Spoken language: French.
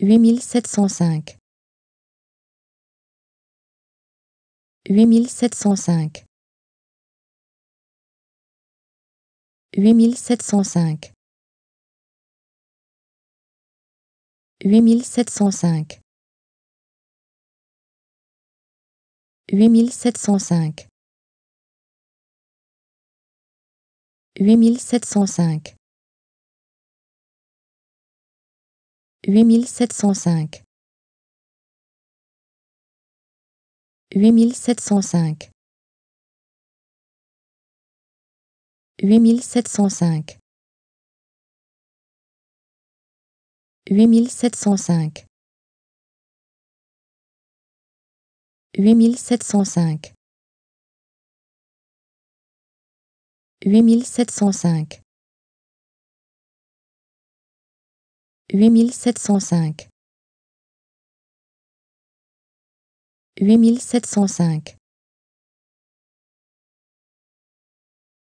8705 8705 8705 8705 8705 8705 8705 8705 8705 8705 8705 8705 Huit mille sept cent cinq. Huit mille sept cent cinq.